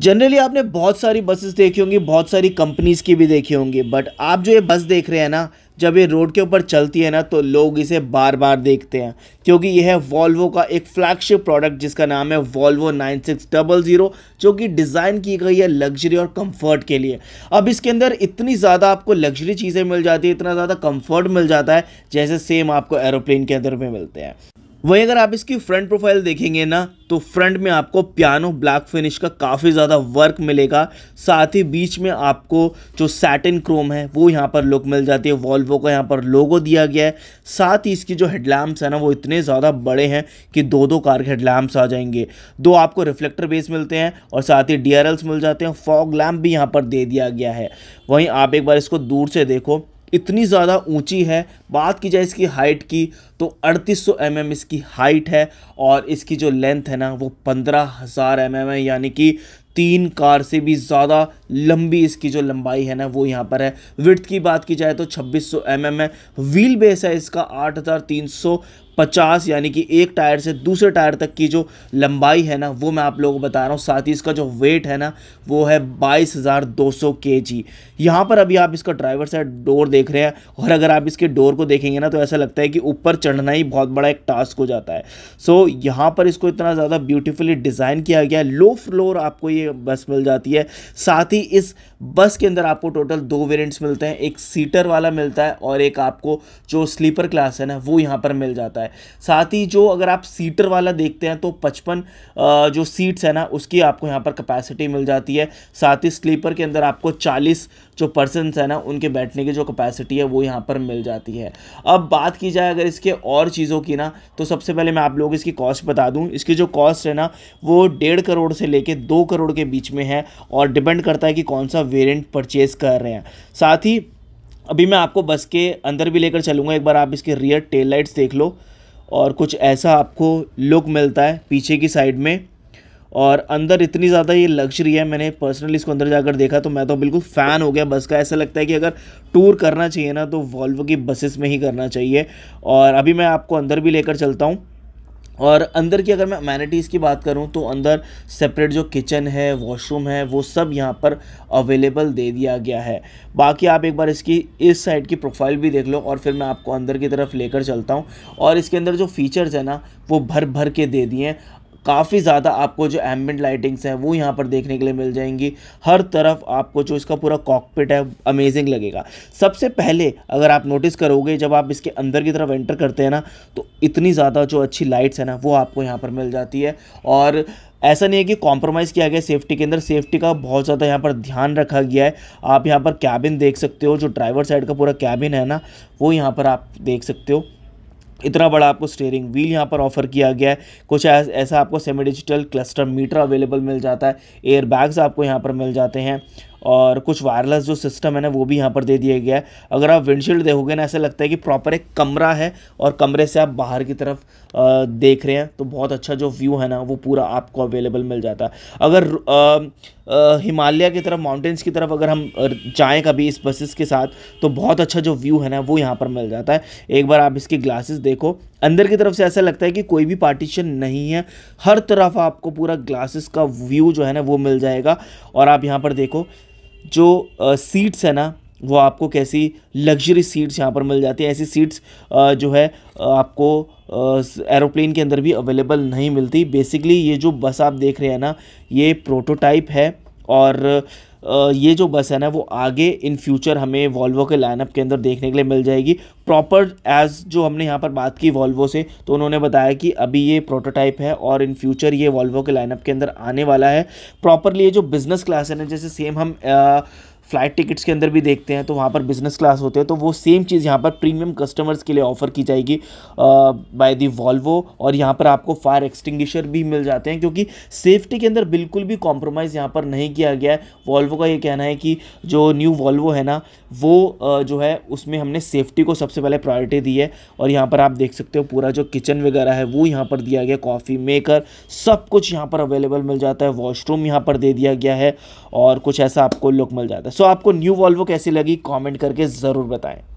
generally आपने बहुत सारी बसेस देखी होंगी बहुत सारी कंपनीज़ की भी देखी होंगी बट आप जो ये बस देख रहे हैं ना जब ये रोड के ऊपर चलती है ना तो लोग इसे बार बार देखते हैं क्योंकि यह है वॉल्वो का एक फ्लैगशिप प्रोडक्ट जिसका नाम है Volvo nine six double zero जो कि डिज़ाइन की गई है लग्जरी और कंफर्ट के लिए अब इसके अंदर इतनी ज़्यादा आपको लग्जरी चीज़ें मिल जाती है इतना ज़्यादा कंफर्ट मिल जाता है जैसे सेम आपको एरोप्लेन के अंदर में मिलते हैं वहीं अगर आप इसकी फ्रंट प्रोफाइल देखेंगे ना तो फ्रंट में आपको पियानो ब्लैक फिनिश का काफ़ी ज़्यादा वर्क मिलेगा साथ ही बीच में आपको जो सैटिन क्रोम है वो यहाँ पर लुक मिल जाती है वॉल्वो का यहाँ पर लोगो दिया गया है साथ ही इसकी जो हेडलैम्प्स है ना वो इतने ज़्यादा बड़े हैं कि दो दो कार के हेडलैम्प्स आ जाएंगे दो आपको रिफ्लेक्टर बेस मिलते हैं और साथ ही डी मिल जाते हैं फॉग लैम्प भी यहाँ पर दे दिया गया है वहीं आप एक बार इसको दूर से देखो इतनी ज़्यादा ऊंची है बात की जाए इसकी हाइट की तो 3800 सौ mm इसकी हाइट है और इसकी जो लेंथ है ना वो 15000 हज़ार mm है यानी कि तीन कार से भी ज़्यादा लंबी इसकी जो लंबाई है ना वो यहाँ पर है विर्थ की बात की जाए तो 2600 सौ mm है व्हील बेस है इसका 8350 पचास यानी कि एक टायर से दूसरे टायर तक की जो लंबाई है ना वो मैं आप लोगों को बता रहा हूँ साथ ही इसका जो वेट है ना वो है बाईस हज़ार दो सौ के जी यहाँ पर अभी आप इसका ड्राइवर से डोर देख रहे हैं और अगर आप इसके डोर को देखेंगे ना तो ऐसा लगता है कि ऊपर चढ़ना ही बहुत बड़ा एक टास्क हो जाता है सो so, यहाँ पर इसको इतना ज़्यादा ब्यूटिफुली डिज़ाइन किया गया है लो फ्लोर आपको ये बस मिल जाती है साथ ही इस बस के अंदर आपको टोटल दो वेरियंट्स मिलते हैं एक सीटर वाला मिलता है और एक आपको जो स्लीपर क्लास है ना वो यहाँ पर मिल जाता है है साथ ही जो अगर आप सीटर वाला देखते हैं तो पचपन जो सीट्स है ना उसकी आपको यहाँ पर कैपेसिटी मिल जाती है साथ ही स्लीपर के अंदर आपको चालीस जो पर्सनस है ना उनके बैठने की जो कैपेसिटी है वो यहाँ पर मिल जाती है अब बात की जाए अगर इसके और चीज़ों की ना तो सबसे पहले मैं आप लोग इसकी कॉस्ट बता दूँ इसकी जो कॉस्ट है ना वो डेढ़ करोड़ से लेकर दो करोड़ के बीच में है और डिपेंड करता है कि कौन सा वेरियंट परचेज़ कर रहे हैं साथ ही अभी मैं आपको बस के अंदर भी लेकर चलूँगा एक बार आप इसके रियर टेल लाइट्स देख लो और कुछ ऐसा आपको लुक मिलता है पीछे की साइड में और अंदर इतनी ज़्यादा ये लग्जरी है मैंने पर्सनली इसको अंदर जाकर देखा तो मैं तो बिल्कुल फ़ैन हो गया बस का ऐसा लगता है कि अगर टूर करना चाहिए ना तो वॉल्वो की बसेस में ही करना चाहिए और अभी मैं आपको अंदर भी लेकर चलता हूँ और अंदर की अगर मैं अमेनिटीज़ की बात करूँ तो अंदर सेपरेट जो किचन है वॉशरूम है वो सब यहाँ पर अवेलेबल दे दिया गया है बाकी आप एक बार इसकी इस साइड की प्रोफाइल भी देख लो और फिर मैं आपको अंदर की तरफ लेकर चलता हूँ और इसके अंदर जो फीचर्स है ना वो भर भर के दे दिए हैं काफ़ी ज़्यादा आपको जो एम्बेंट लाइटिंग्स हैं वो यहाँ पर देखने के लिए मिल जाएंगी हर तरफ आपको जो इसका पूरा कॉकपिट है अमेजिंग लगेगा सबसे पहले अगर आप नोटिस करोगे जब आप इसके अंदर की तरफ एंटर करते हैं ना तो इतनी ज़्यादा जो अच्छी लाइट्स हैं ना वो आपको यहाँ पर मिल जाती है और ऐसा नहीं है कि कॉम्प्रोमाइज़ किया गया सेफ्टी के अंदर सेफ्टी का बहुत ज़्यादा यहाँ पर ध्यान रखा गया है आप यहाँ पर कैबिन देख सकते हो जो ड्राइवर साइड का पूरा कैबिन है ना वो यहाँ पर आप देख सकते हो इतना बड़ा आपको स्टेयरिंग व्हील यहाँ पर ऑफर किया गया है कुछ ऐसा आपको semi digital cluster meter available मिल जाता है एयर बैग्स आपको यहाँ पर मिल जाते हैं और कुछ वायरलेस जो सिस्टम है ना वो भी यहाँ पर दे दिया गया है अगर आप विंडशील्ड देखोगे ना ऐसा लगता है कि प्रॉपर एक कमरा है और कमरे से आप बाहर की तरफ देख रहे हैं तो बहुत अच्छा जो व्यू है ना वो पूरा आपको अवेलेबल मिल जाता है अगर हिमालय की तरफ माउंटेन्स की तरफ अगर हम जाएँ कभी इस बसेस के साथ तो बहुत अच्छा जो व्यू है ना वो यहाँ पर मिल जाता है एक बार आप इसके ग्लासेस देखो अंदर की तरफ से ऐसा लगता है कि कोई भी पार्टीशन नहीं है हर तरफ आपको पूरा ग्लासेस का व्यू जो है ना वो मिल जाएगा और आप यहाँ पर देखो जो सीट्स है ना वो आपको कैसी लग्जरी सीट्स यहाँ पर मिल जाती है ऐसी सीट्स जो है आपको एरोप्लेन के अंदर भी अवेलेबल नहीं मिलती बेसिकली ये जो बस आप देख रहे हैं ना ये प्रोटोटाइप है और ये जो बस है ना वो आगे इन फ्यूचर हमें वॉल्वो के लाइनअप के अंदर देखने के लिए मिल जाएगी प्रॉपर एज जो हमने यहाँ पर बात की वॉल्वो से तो उन्होंने बताया कि अभी ये प्रोटोटाइप है और इन फ्यूचर ये वॉल्वो के लाइनअप के अंदर आने वाला है प्रॉपरली ये जो बिज़नेस क्लास है ना जैसे सेम हम आ, फ्लाइट टिकट्स के अंदर भी देखते हैं तो वहाँ पर बिजनेस क्लास होते हैं तो वो सेम चीज़ यहाँ पर प्रीमियम कस्टमर्स के लिए ऑफर की जाएगी बाय दी वॉल्वो और यहाँ पर आपको फायर एक्सटिंग्विशर भी मिल जाते हैं क्योंकि सेफ्टी के अंदर बिल्कुल भी कॉम्प्रोमाइज़ यहाँ पर नहीं किया गया है वॉल्वो का ये कहना है कि जो न्यू वॉल्वो है ना वो आ, जो है उसमें हमने सेफ्टी को सबसे पहले प्रायोरिटी दी है और यहाँ पर आप देख सकते हो पूरा जो किचन वगैरह है वो यहाँ पर दिया गया कॉफ़ी मेकर सब कुछ यहाँ पर अवेलेबल मिल जाता है वॉशरूम यहाँ पर दे दिया गया है और कुछ ऐसा आपको लुक मिल जाता है सो आपको न्यू वॉल्वो कैसी लगी कमेंट करके ज़रूर बताएं